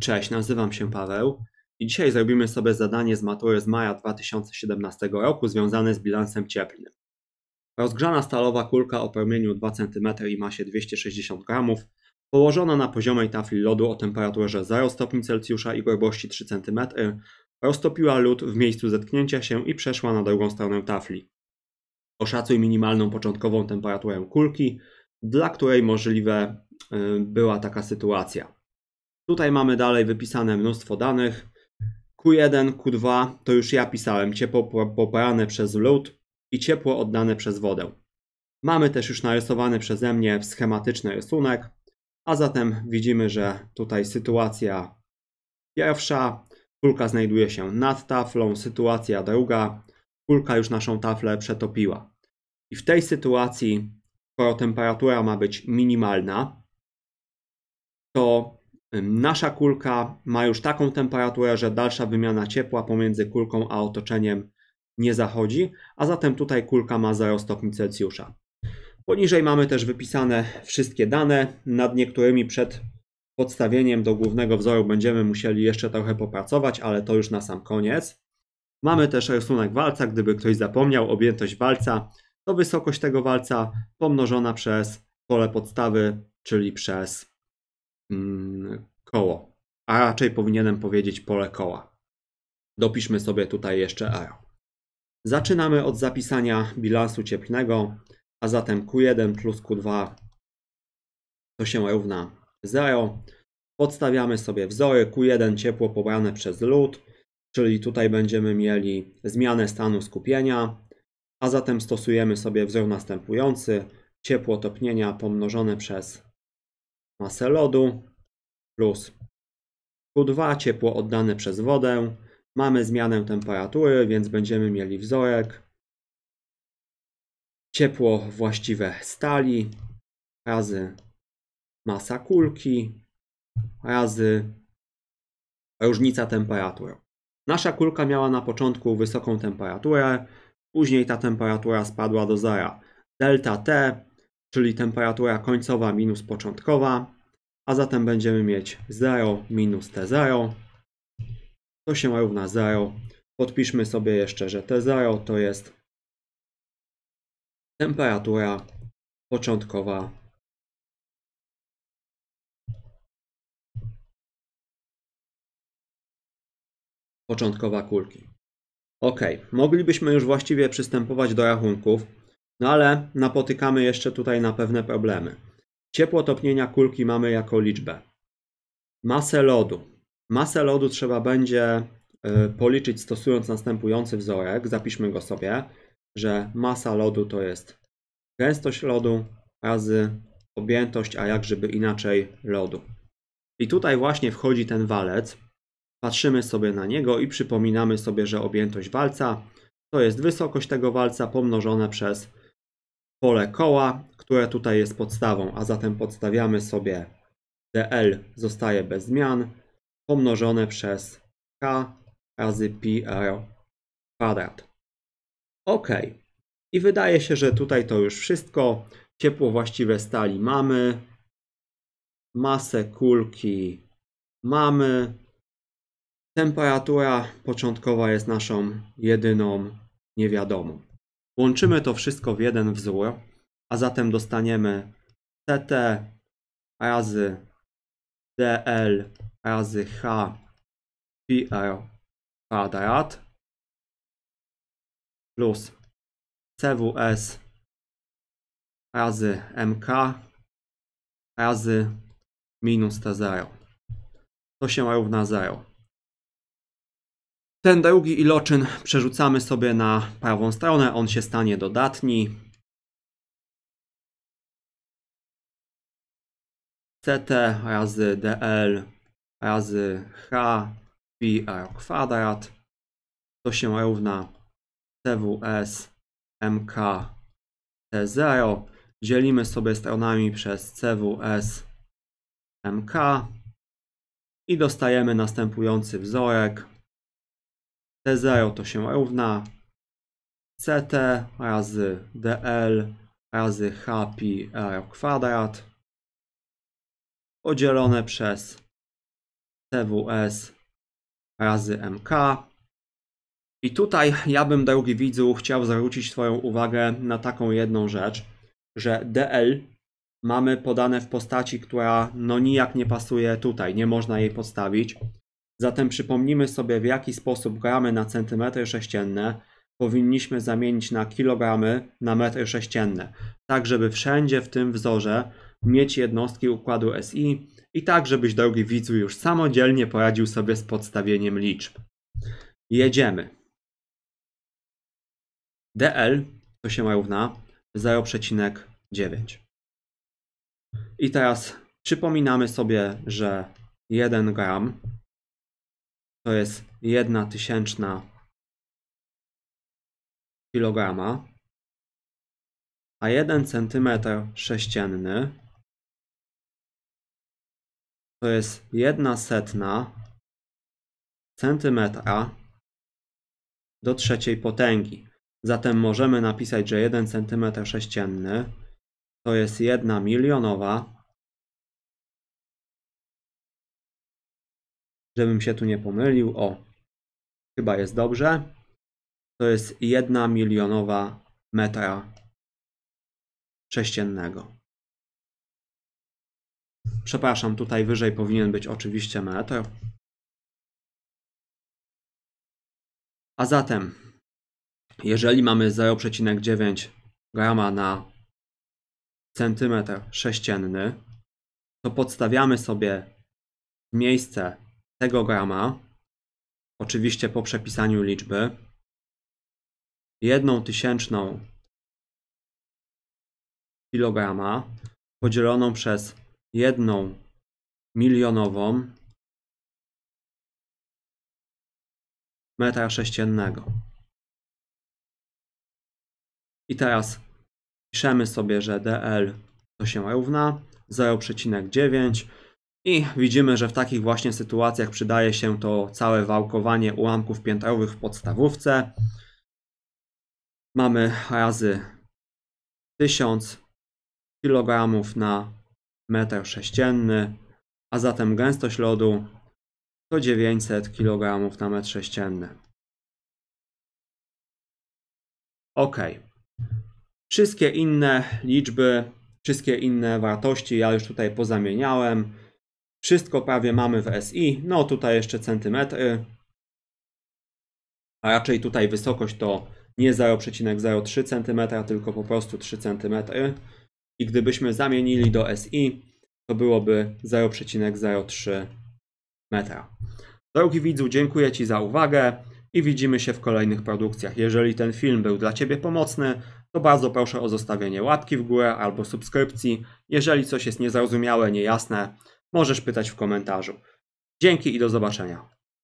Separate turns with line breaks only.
Cześć, nazywam się Paweł i dzisiaj zrobimy sobie zadanie z matury z maja 2017 roku związane z bilansem cieplnym. Rozgrzana stalowa kulka o promieniu 2 cm i masie 260 g położona na poziomej tafli lodu o temperaturze 0 stopni Celsjusza i grubości 3 cm roztopiła lód w miejscu zetknięcia się i przeszła na drugą stronę tafli. Oszacuj minimalną początkową temperaturę kulki, dla której możliwe y, była taka sytuacja. Tutaj mamy dalej wypisane mnóstwo danych. Q1, Q2 to już ja pisałem, ciepło poparane przez lód i ciepło oddane przez wodę. Mamy też już narysowany przeze mnie schematyczny rysunek, a zatem widzimy, że tutaj sytuacja pierwsza, kulka znajduje się nad taflą, sytuacja druga, kulka już naszą taflę przetopiła. I w tej sytuacji, skoro temperatura ma być minimalna, to Nasza kulka ma już taką temperaturę, że dalsza wymiana ciepła pomiędzy kulką a otoczeniem nie zachodzi, a zatem tutaj kulka ma 0 stopni Celsjusza. Poniżej mamy też wypisane wszystkie dane, nad niektórymi przed podstawieniem do głównego wzoru będziemy musieli jeszcze trochę popracować, ale to już na sam koniec. Mamy też rysunek walca, gdyby ktoś zapomniał, objętość walca to wysokość tego walca pomnożona przez pole podstawy, czyli przez Mm, koło, a raczej powinienem powiedzieć pole koła. Dopiszmy sobie tutaj jeszcze arrow. Zaczynamy od zapisania bilansu cieplnego, a zatem Q1 plus Q2 to się równa 0. Podstawiamy sobie wzory Q1 ciepło pobrane przez lód, czyli tutaj będziemy mieli zmianę stanu skupienia, a zatem stosujemy sobie wzór następujący. Ciepło topnienia pomnożone przez masę lodu plus Q2 ciepło oddane przez wodę. Mamy zmianę temperatury, więc będziemy mieli wzorek ciepło właściwe stali razy masa kulki razy różnica temperatur. Nasza kulka miała na początku wysoką temperaturę, później ta temperatura spadła do zera. Delta T czyli temperatura końcowa minus początkowa, a zatem będziemy mieć 0 minus T0, to się równa 0. Podpiszmy sobie jeszcze, że T0 to jest temperatura
początkowa początkowa kulki.
Ok, moglibyśmy już właściwie przystępować do rachunków. No ale napotykamy jeszcze tutaj na pewne problemy. Ciepło topnienia kulki mamy jako liczbę. Masę lodu. Masę lodu trzeba będzie e, policzyć stosując następujący wzorek. Zapiszmy go sobie, że masa lodu to jest gęstość lodu razy objętość, a jak żeby inaczej lodu. I tutaj właśnie wchodzi ten walec. Patrzymy sobie na niego i przypominamy sobie, że objętość walca to jest wysokość tego walca pomnożone przez pole koła, które tutaj jest podstawą, a zatem podstawiamy sobie dl zostaje bez zmian pomnożone przez k razy pi r kwadrat. Ok. I wydaje się, że tutaj to już wszystko. Ciepło właściwe stali mamy. Masę kulki mamy. Temperatura początkowa jest naszą jedyną niewiadomą. Łączymy to wszystko w jeden wzór, a zatem dostaniemy CT razy DL
razy H PR kwadrat plus CWS razy MK razy minus T0.
To się równa 0. Ten drugi iloczyn przerzucamy sobie na prawą stronę, on się stanie dodatni.
CT razy DL
razy H pi r kwadrat to się równa CWS MK T0. Dzielimy sobie stronami przez CWS MK i dostajemy następujący wzorek T0 to się równa CT razy DL razy HPI R kwadrat podzielone przez CWS razy MK. I tutaj ja bym, drogi widzu, chciał zwrócić Twoją uwagę na taką jedną rzecz, że DL mamy podane w postaci, która no nijak nie pasuje tutaj, nie można jej podstawić. Zatem przypomnimy sobie, w jaki sposób gramy na centymetry sześcienne powinniśmy zamienić na kilogramy na metry sześcienne, tak żeby wszędzie w tym wzorze mieć jednostki układu SI i tak, żebyś drogi widzu już samodzielnie poradził sobie z podstawieniem liczb. Jedziemy. DL to się równa 0,9. I teraz przypominamy sobie, że 1 gram to jest jedna tysięczna
kilograma, a 1 cm sześcienny to jest
1 setna centymetra do trzeciej potęgi. Zatem możemy napisać, że 1 cm sześcienny to jest 1 milionowa
żebym się tu nie pomylił. O, chyba jest dobrze. To jest jedna milionowa metra sześciennego. Przepraszam, tutaj wyżej powinien być oczywiście metr. A zatem,
jeżeli mamy 0,9 grama na centymetr sześcienny, to podstawiamy sobie miejsce tego grama, oczywiście po przepisaniu liczby,
jedną tysięczną kilograma podzieloną przez jedną milionową metra sześciennego.
I teraz piszemy sobie, że DL to się równa 0,9 i widzimy, że w takich właśnie sytuacjach przydaje się to całe wałkowanie ułamków piętrowych w podstawówce. Mamy razy 1000 kg na metr sześcienny, a zatem gęstość lodu to 900 kg na metr sześcienny. OK. Wszystkie inne liczby, wszystkie inne wartości ja już tutaj pozamieniałem. Wszystko prawie mamy w SI. No tutaj jeszcze centymetry. A raczej tutaj wysokość to nie 0,03 cm, tylko po prostu 3 cm. I gdybyśmy zamienili do SI, to byłoby 0,03 metra. Drogi widzu, dziękuję Ci za uwagę i widzimy się w kolejnych produkcjach. Jeżeli ten film był dla Ciebie pomocny, to bardzo proszę o zostawienie łapki w górę albo subskrypcji. Jeżeli coś jest niezrozumiałe, niejasne, Możesz pytać w komentarzu. Dzięki i do zobaczenia.